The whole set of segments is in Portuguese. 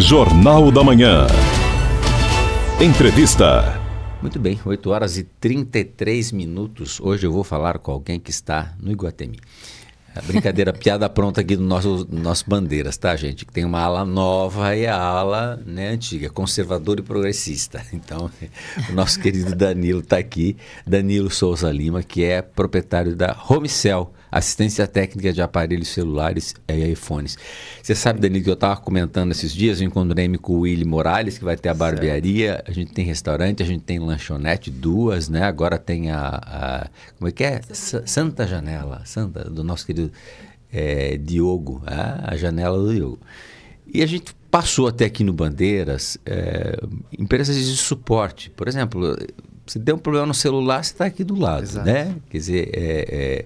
Jornal da Manhã. Entrevista. Muito bem, 8 horas e 33 minutos. Hoje eu vou falar com alguém que está no Iguatemi. A brincadeira, a piada pronta aqui do nosso, nosso Bandeiras, tá, gente? Que tem uma ala nova e a ala né, antiga, conservador e progressista. Então, o nosso querido Danilo está aqui, Danilo Souza Lima, que é proprietário da Homicel assistência técnica de aparelhos celulares e iPhones. Você sabe, Danilo, que eu estava comentando esses dias, eu encontrei-me com o Willy Morales, que vai ter a barbearia, certo. a gente tem restaurante, a gente tem lanchonete, duas, né? Agora tem a... a como é que é? Santa, Janela, Santa, do nosso querido é, Diogo, né? a janela do Diogo. E a gente passou até aqui no Bandeiras é, empresas de suporte. Por exemplo, você tem um problema no celular, você está aqui do lado, Exato. né? Quer dizer, é, é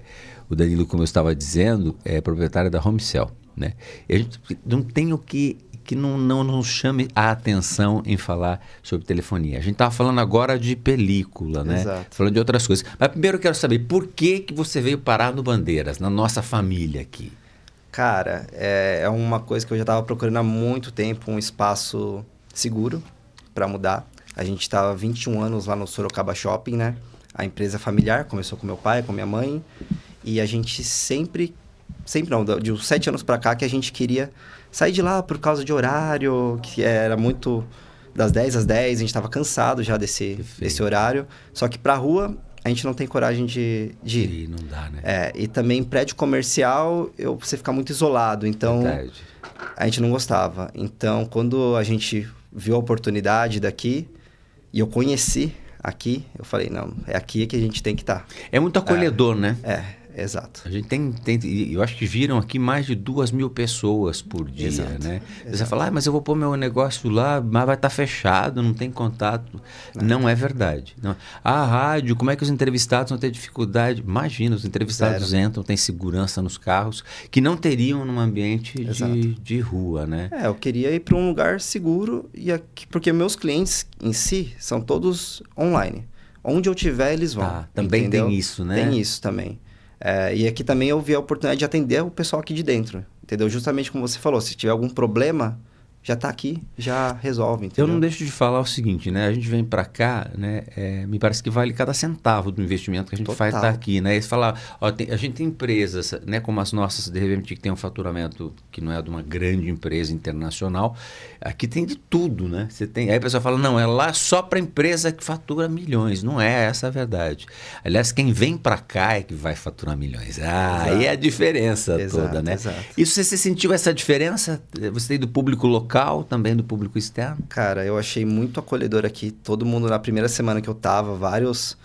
o Danilo, como eu estava dizendo, é proprietário da Homecell. Né? E a gente não tem o que que não, não, chame a atenção em falar sobre telefonia. A gente estava falando agora de película, né? Exato. Falando de outras coisas. Mas primeiro eu quero saber por que, que você veio parar no Bandeiras, na nossa família aqui. Cara, é, é uma coisa que eu já estava procurando há muito tempo um espaço seguro para mudar. A gente estava 21 anos lá no Sorocaba Shopping, né? A empresa familiar começou com meu pai, com minha mãe. E a gente sempre, sempre não, de uns sete anos para cá que a gente queria sair de lá por causa de horário, que era muito das 10 às 10, a gente estava cansado já desse, desse horário. Só que para rua a gente não tem coragem de, de ir. E não dá, né? É, e também prédio comercial, eu, você fica muito isolado, então Verdade. a gente não gostava. Então, quando a gente viu a oportunidade daqui e eu conheci aqui, eu falei, não, é aqui que a gente tem que estar. Tá. É muito acolhedor, é, né? É. Exato. A gente tem, tem, eu acho que viram aqui mais de duas mil pessoas por dia, Exato. né? Exato. Você fala, ah, mas eu vou pôr meu negócio lá, mas vai estar tá fechado, não tem contato. Não, não é verdade. Não. A rádio, como é que os entrevistados vão ter dificuldade? Imagina, os entrevistados Zero. entram, tem segurança nos carros, que não teriam num ambiente de, de, rua, né? É, eu queria ir para um lugar seguro, e aqui, porque meus clientes em si são todos online. Onde eu tiver, eles vão. Ah, também entendeu? tem isso, né? Tem isso também. É, e aqui também eu vi a oportunidade de atender o pessoal aqui de dentro, entendeu? Justamente como você falou, se tiver algum problema, já está aqui, já resolve. Entendeu? Eu não deixo de falar o seguinte, né? A gente vem para cá, né? É, me parece que vale cada centavo do investimento que a gente Total. faz estar tá aqui, né? E falar, ó, tem, a gente tem empresas, né? Como as nossas, de repente, que tem um faturamento que não é de uma grande empresa internacional. Aqui tem de tudo, né? Você tem, aí a pessoa fala, não, é lá só para empresa que fatura milhões. Não é essa a verdade. Aliás, quem vem para cá é que vai faturar milhões. Ah, exato. aí é a diferença exato, toda, né? Exato. Isso você, você sentiu essa diferença? Eh, você tem do público local local, também do público externo? Cara, eu achei muito acolhedor aqui. Todo mundo, na primeira semana que eu tava, vários,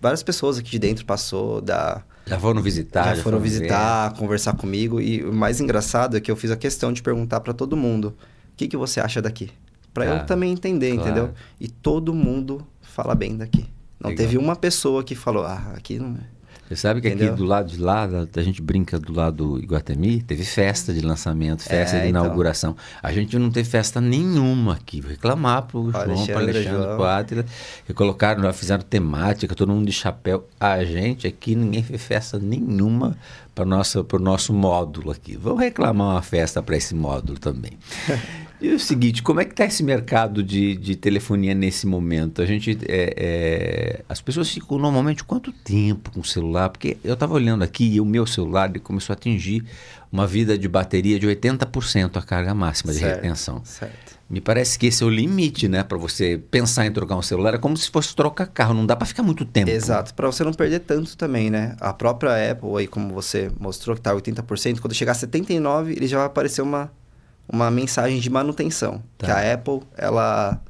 várias pessoas aqui de dentro passou da... Já foram visitar. Já, já foram, visitar, ver. conversar comigo. E o mais engraçado é que eu fiz a questão de perguntar para todo mundo, o que, que você acha daqui? Para ah, eu também entender, claro. entendeu? E todo mundo fala bem daqui. Não Legal. teve uma pessoa que falou, ah, aqui não... É. Você sabe que Entendeu? aqui do lado de lá, a gente brinca do lado do Iguatemi, teve festa de lançamento, é, festa é, de então. inauguração. Então. A gente não teve festa nenhuma aqui. Vou reclamar pro o João, para Alexandre João. Átila. que colocaram, fizeram temática, todo mundo de chapéu. A gente aqui, ninguém fez festa nenhuma para o nosso módulo aqui. Vamos reclamar uma festa para esse módulo também. E o seguinte, como é que está esse mercado de, de telefonia nesse momento? A gente, é, é, as pessoas ficam normalmente quanto tempo com o celular? Porque eu estava olhando aqui e o meu celular começou a atingir uma vida de bateria de 80% a carga máxima de certo, retenção. Certo. Me parece que esse é o limite, né, para você pensar em trocar um celular. É como se fosse trocar carro, não dá para ficar muito tempo. Exato, para você não perder tanto também, né? A própria Apple aí, como você mostrou que tá 80%, quando chegar a 79, ele já vai aparecer uma uma mensagem de manutenção. Tá. Que a Apple, ela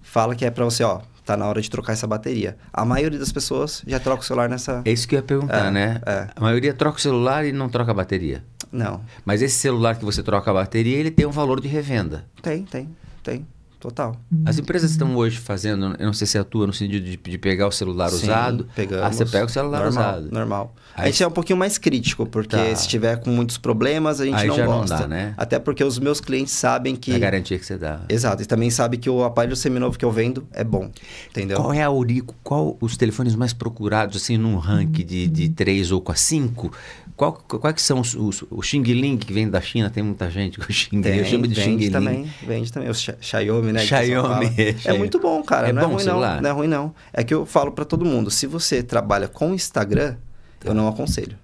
fala que é para você, ó, tá na hora de trocar essa bateria. A maioria das pessoas já troca o celular nessa. É isso que eu ia perguntar, é, né? É. A maioria troca o celular e não troca a bateria. Não. Mas esse celular que você troca a bateria, ele tem um valor de revenda. Tem, tem, tem. Total. As empresas estão hoje fazendo, eu não sei se é atua no sentido de, de pegar o celular Sim, usado. Pegamos. Ah, você pega o celular normal, usado. Normal. Aí, a gente é um pouquinho mais crítico, porque tá. se tiver com muitos problemas, a gente Aí não já gosta. Não dá, né? Até porque os meus clientes sabem que. A garantia que você dá. Exato. E também sabe que o aparelho seminovo que eu vendo é bom. Entendeu? Qual é a Urico? Qual os telefones mais procurados, assim, num ranking de, de 3 ou 5? Qual, qual é que são os, os, o Xing Ling que vem da China? Tem muita gente com o Xing Ling. Eu chamo de Xing Ling. Também, vende também. O Xiaomi Xiaomi, né? Xiaomi. É, muito bom, cara. É não é bom é ruim, celular. não. Não é ruim, não. É que eu falo para todo mundo: se você trabalha com Instagram, tá. eu não aconselho.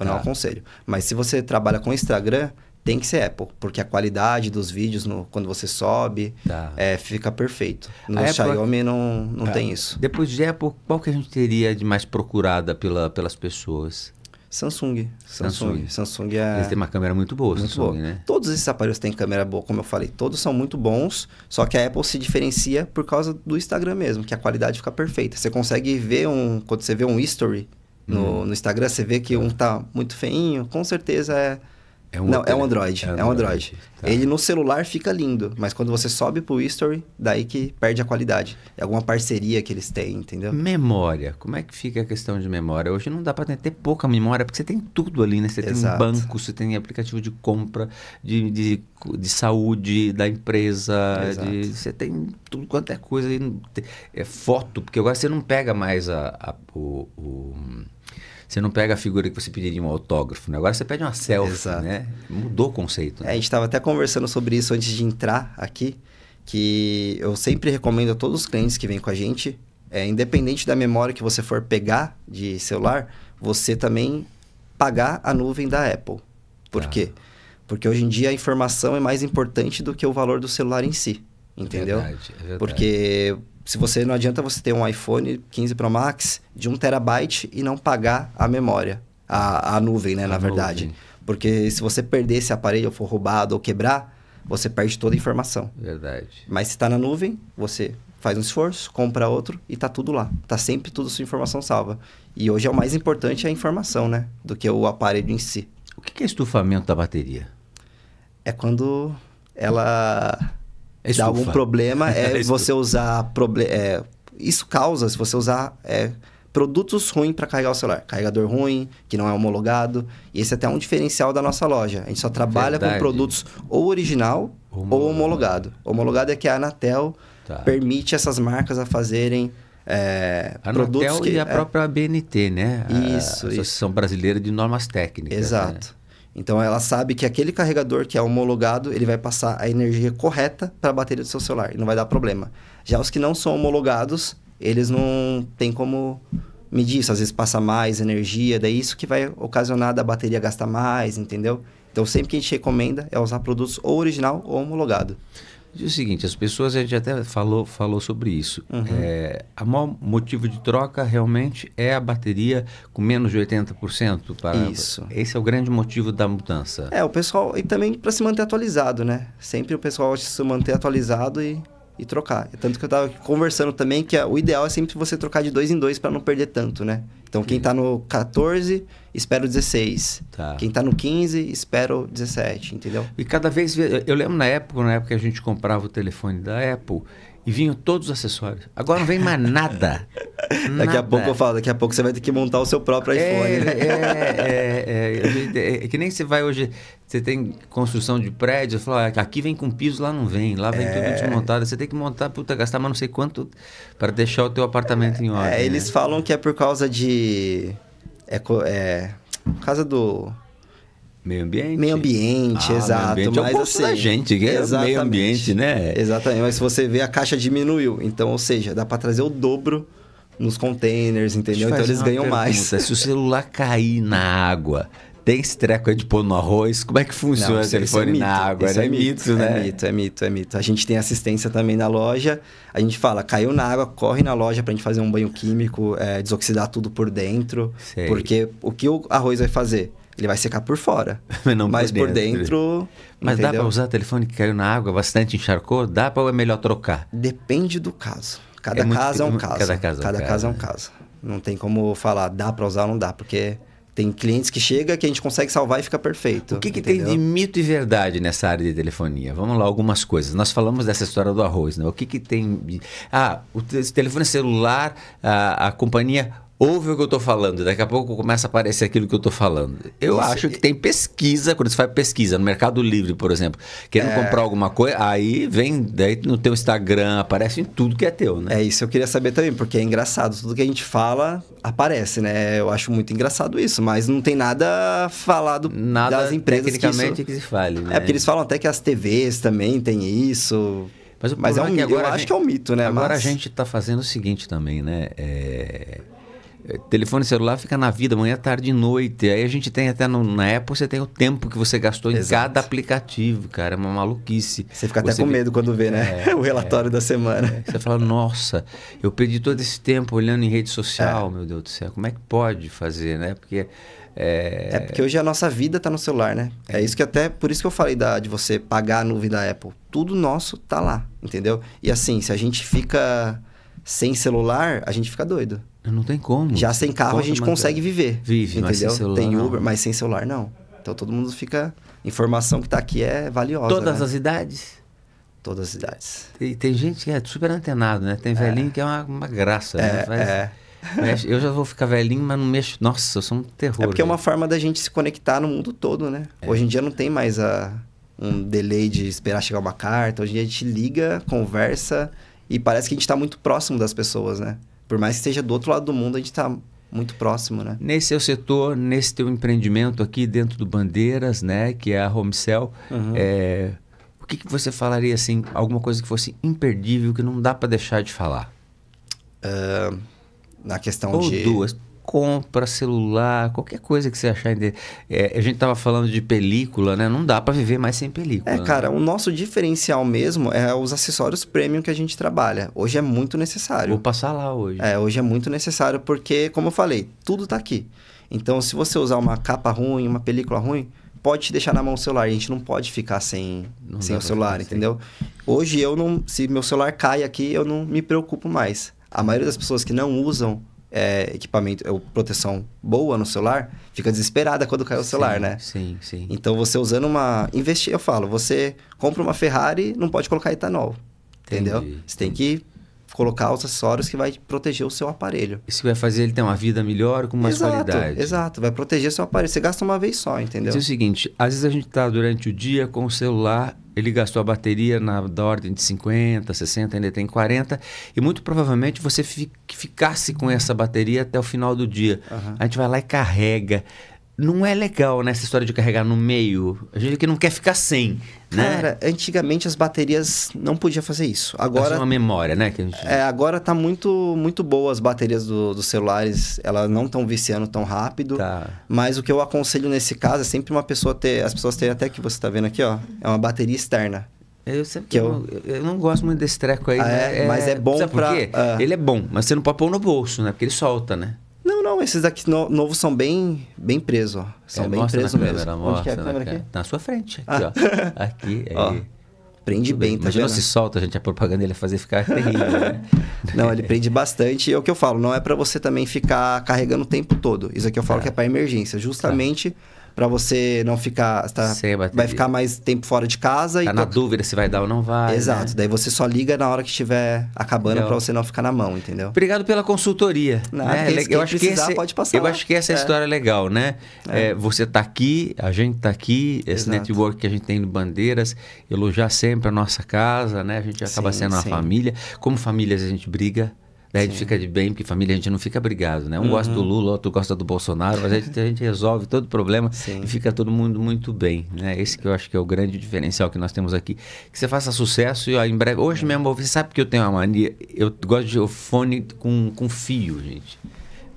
Eu tá. não aconselho. Mas se você trabalha com Instagram, tem que ser Apple, porque a qualidade dos vídeos no, quando você sobe tá. é, fica perfeito. No a Xiaomi não, não tá. tem isso. Depois de Apple, qual que a gente teria de mais procurada pela, pelas pessoas? Samsung. Samsung. Samsung. Samsung é... Eles têm uma câmera muito boa, muito Samsung, boa. né? Todos esses aparelhos têm câmera boa, como eu falei. Todos são muito bons, só que a Apple se diferencia por causa do Instagram mesmo, que a qualidade fica perfeita. Você consegue ver um... Quando você vê um history no, uhum. no Instagram, você vê que um tá muito feinho. Com certeza é é um não, outro, é um Android. É, um Android. Android. Tá. Ele no celular fica lindo, mas quando você sobe pro history, daí que perde a qualidade. É alguma parceria que eles têm, entendeu? Memória. Como é que fica a questão de memória? Hoje não dá para ter pouca memória, porque você tem tudo ali, né? Você Exato. tem banco, você tem aplicativo de compra, de, de, de saúde da empresa, de, você tem tudo quanto é coisa. É foto, porque agora você não pega mais a, a o, o você não pega a figura que você pediria um autógrafo, né? Agora você pede uma selfie, Exato. né? Mudou o conceito. Né? É, a gente estava até conversando sobre isso antes de entrar aqui, que eu sempre recomendo a todos os clientes que vêm com a gente, é, independente da memória que você for pegar de celular, você também pagar a nuvem da Apple. Por ah. quê? Porque hoje em dia a informação é mais importante do que o valor do celular em si, entendeu? É verdade, é verdade. Porque se você não adianta você ter um iPhone 15 Pro Max de 1 terabyte e não pagar a memória, a, a nuvem, né, a na nuvem. verdade. Porque se você perder esse aparelho, ou for roubado ou quebrar, você perde toda a informação. Verdade. Mas se está na nuvem, você faz um esforço, compra outro e está tudo lá. Está sempre tudo sua informação salva. E hoje é o mais importante é a informação, né, do que o aparelho em si. O que é estufamento da bateria? É quando ela é Dá algum problema é, é você usar. Proble é, isso causa se você usar é, produtos ruins para carregar o celular. Carregador ruim, que não é homologado. E esse é até um diferencial da nossa loja. A gente só trabalha Verdade. com produtos ou original homologado. ou homologado. Homologado é que a Anatel tá. permite essas marcas a fazerem. É, a Anatel que, e a própria BNT, né? Isso. A Associação isso. Brasileira de Normas Técnicas. Né? Exato. Né? Então ela sabe que aquele carregador que é homologado, ele vai passar a energia correta para a bateria do seu celular, e não vai dar problema. Já os que não são homologados, eles não tem como medir isso, às vezes passa mais energia, daí isso que vai ocasionar da bateria gastar mais, entendeu? Então sempre que a gente recomenda é usar produtos ou original ou homologado. Diz o seguinte, as pessoas, a gente até falou, falou sobre isso. Uhum. É, a maior motivo de troca realmente é a bateria com menos de 80%. Para, isso. Esse é o grande motivo da mudança. É, o pessoal, e também para se manter atualizado, né? Sempre o pessoal se manter atualizado e e trocar. Tanto que eu estava conversando também que o ideal é sempre você trocar de dois em dois para não perder tanto, né? Então, quem está no 14, espero 16. Tá. Quem está no 15, espero 17, entendeu? E cada vez... Eu lembro na época, na época que a gente comprava o telefone da Apple e vinham todos os acessórios. Agora não vem mais nada. nada. Daqui a pouco eu falo, daqui a pouco você vai ter que montar o seu próprio é, iPhone. Né? É, é, é, que nem você vai hoje, você tem construção de prédios, fala, aqui vem com piso, lá não vem, lá vem tudo desmontado. Você tem que montar, puta, gastar mas não sei quanto para deixar o teu apartamento em ordem. eles né? falam que é por causa de é, é, do. Meio ambiente. Meio ambiente, ah, exato. Meio ambiente é mas, é assim, da gente, que é meio ambiente, né? Exatamente, mas se você vê, a caixa diminuiu. Então, ou seja, dá para trazer o dobro nos containers, entendeu? Então eles ganham pergunta. mais. Se o celular cair na água, tem esse treco aí de pôr no arroz? Como é que funciona o é telefone é mito, na água? É, é, mito, é né? É mito, é mito, é mito. A gente tem assistência também na loja. A gente fala, caiu na água, corre na loja pra gente fazer um banho químico, é, desoxidar tudo por dentro. Sei. Porque o que o arroz vai fazer? Ele vai secar por fora. Mas, não mas por dentro. dentro mas entendeu? dá para usar telefone que caiu na água, bastante encharcou? Dá para ou é melhor trocar? Depende do caso. Cada é muito, caso é um caso. Cada caso, cada caso é um é né? caso. Não tem como falar, dá para usar ou não dá, porque tem clientes que chega que a gente consegue salvar e fica perfeito. O que, que tem de mito e verdade nessa área de telefonia? Vamos lá, algumas coisas. Nós falamos dessa história do arroz, né? O que, que tem. Ah, o telefone celular, a, a companhia ouve o que eu estou falando, daqui a pouco começa a aparecer aquilo que eu estou falando. Eu Isso, acho que tem pesquisa, quando você faz pesquisa no Mercado Livre, por exemplo, querendo é... comprar alguma coisa, aí vem daí no teu Instagram, aparece em tudo que é teu, né? É isso, eu queria saber também, porque é engraçado, tudo que a gente fala aparece, né? Eu acho muito engraçado isso, mas não tem nada falado nada das empresas tecnicamente que, isso... que se fale, né? É porque eles falam até que as TVs também têm isso. Mas, mas é, é um, é que agora eu acho que é um mito, né? Agora mas... a gente está fazendo o seguinte também, né? É é, telefone celular fica na vida manhã, tarde e noite. Aí a gente tem até no, na Apple, você tem o tempo que você gastou Exato. em cada aplicativo, cara. É uma maluquice. Você fica até você com vê... medo quando vê, né? É, o relatório é, da semana. É. Você fala, nossa, eu perdi todo esse tempo olhando em rede social, é. meu Deus do céu. Como é que pode fazer, né? Porque. É... é porque hoje a nossa vida tá no celular, né? É isso que até. Por isso que eu falei da, de você pagar a nuvem da Apple. Tudo nosso tá lá, entendeu? E assim, se a gente fica sem celular, a gente fica doido. Não tem como. Já sem carro a gente é consegue viver. Vive, entendeu? Celular, tem Uber, não. mas sem celular não. Então todo mundo fica. Informação que tá aqui é valiosa. Todas né? as idades? Todas as idades. E tem gente que é super antenado, né? Tem é. velhinho é. que é uma, uma graça. Né? É, né? Faz... é. Eu já vou ficar velhinho, mas não mexo. Nossa, eu sou um terror. É porque é velho. é uma forma da gente se conectar no mundo todo, né? É. Hoje em dia não tem mais a, um delay de esperar chegar uma carta. Hoje em dia a gente liga, conversa e parece que a gente está muito próximo das pessoas, né? Por mais que esteja do outro lado do mundo, a gente está muito próximo, né? Nesse seu setor, nesse teu empreendimento aqui dentro do Bandeiras, né, que é a Home Cell, uhum. é, o que, que, você falaria assim, alguma coisa que fosse imperdível que não dá para deixar de falar? Uh, na questão Ou de duas, compra celular, qualquer coisa que você achar. É, a gente tava falando de película, né? Não dá para viver mais sem película. É, né? cara, o nosso diferencial mesmo é os acessórios premium que a gente trabalha. Hoje é muito necessário. Vou passar lá hoje. É, hoje é muito necessário porque, como eu falei, tudo tá aqui. Então, se você usar uma capa ruim, uma película ruim, pode te deixar na mão o celular. A gente não pode ficar sem, sem o celular, entendeu? Hoje eu não, se meu celular cai aqui, eu não me preocupo mais. A maioria das pessoas que não usam é, equipamento, é, proteção boa no celular, fica desesperada quando cai o celular, sim, né? Sim, sim. Então você usando uma. Investir, eu falo, você compra uma Ferrari, não pode colocar etanol. Entendi. Entendeu? Você tem que colocar os acessórios que vai proteger o seu aparelho. Isso vai fazer ele ter uma vida melhor com mais exato, qualidade. Exato, vai proteger seu aparelho. Você gasta uma vez só, entendeu? É o seguinte, às vezes a gente está durante o dia com o celular, ele gastou a bateria na da ordem de 50, 60, ainda tem 40, e muito provavelmente você ficasse com essa bateria até o final do dia. Uhum. A gente vai lá e carrega não é legal nessa história de carregar no meio. A gente que não quer ficar sem, né? Cara, antigamente as baterias não podia fazer isso. Agora é uma memória, né? Que a gente... É, agora tá muito muito boa as baterias do, dos celulares. Elas não estão viciando tão rápido. Tá. Mas o que eu aconselho nesse caso é sempre uma pessoa ter, as pessoas terem até que você tá vendo aqui, ó, é uma bateria externa. Eu sempre que eu... eu... eu não gosto muito desse treco aí. Ah, né? é, é, mas é bom Sabe Por quê? Ah. Ele é bom, mas você não pode pôr no bolso, né? Porque ele solta, né? Não, esses aqui no, novos são bem, bem presos, ó. São é, bem presos mesmo. Câmera, é a câmera aqui? Na sua frente, aqui, ah. ó. Aqui, aí. É. Ó, prende bem, bem, tá Imagina vendo? se solta, a gente, a propaganda ele fazer ficar terrível, né? Não, ele prende bastante. E é o que eu falo, não é para você também ficar carregando o tempo todo. Isso aqui eu falo é. que é para emergência, justamente para você não ficar. Tá, vai ficar mais tempo fora de casa. Tá e na tô... dúvida se vai dar ou não vai. Exato. Né? Daí você só liga na hora que estiver acabando para você não ficar na mão, entendeu? Obrigado pela consultoria. Nada, né? quem, eu acho que esse, pode passar. Eu acho que essa é. é. história é legal, né? É. É, você tá aqui, a gente tá aqui, esse Exato. network que a gente tem no Bandeiras, elogiar sempre a nossa casa, né? A gente acaba sim, sendo uma família. Como famílias a gente briga. Daí né? a gente fica de bem, porque família a gente não fica brigado, né? Um uhum. gosta do Lula, outro gosta do Bolsonaro, mas a gente, a gente resolve todo o problema Sim. e fica todo mundo muito bem, né? Esse que eu acho que é o grande diferencial que nós temos aqui. Que você faça sucesso e ó, em breve... Hoje é. mesmo, você sabe que eu tenho uma mania... Eu gosto de fone com, com fio, gente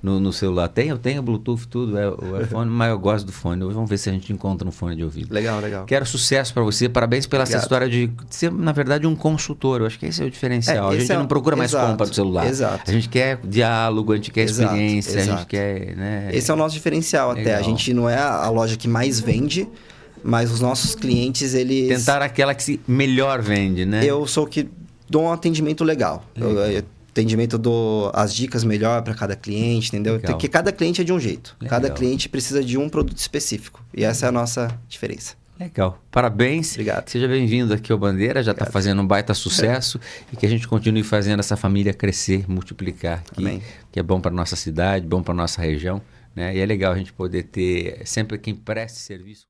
no, no celular. Tem, eu tenho Bluetooth, tudo, é o iPhone, mas eu gosto do fone. Vamos ver se a gente encontra um fone de ouvido. Legal, legal. Quero sucesso para você, parabéns pela sua história de ser, na verdade, um consultor. Eu acho que esse é o diferencial. É, a gente é... não procura mais exato, compra do celular. Exato. A gente quer diálogo, a gente quer exato, experiência, exato. a gente quer. Né? Esse é o nosso diferencial legal. até. A gente não é a loja que mais vende. Mas os nossos clientes, eles. Tentar aquela que se melhor vende, né? Eu sou que dou um atendimento legal. legal. Eu, eu atendimento do, as dicas melhor para cada cliente, entendeu? Legal. Porque cada cliente é de um jeito. Legal. Cada cliente precisa de um produto específico. E essa é a nossa diferença. Legal. Parabéns. Obrigado. Seja bem-vindo aqui ao Bandeira. Já está fazendo um baita sucesso e que a gente continue fazendo essa família crescer, multiplicar, que, Amém. que é bom para nossa cidade, bom para nossa região. Né? E é legal a gente poder ter sempre quem preste serviço.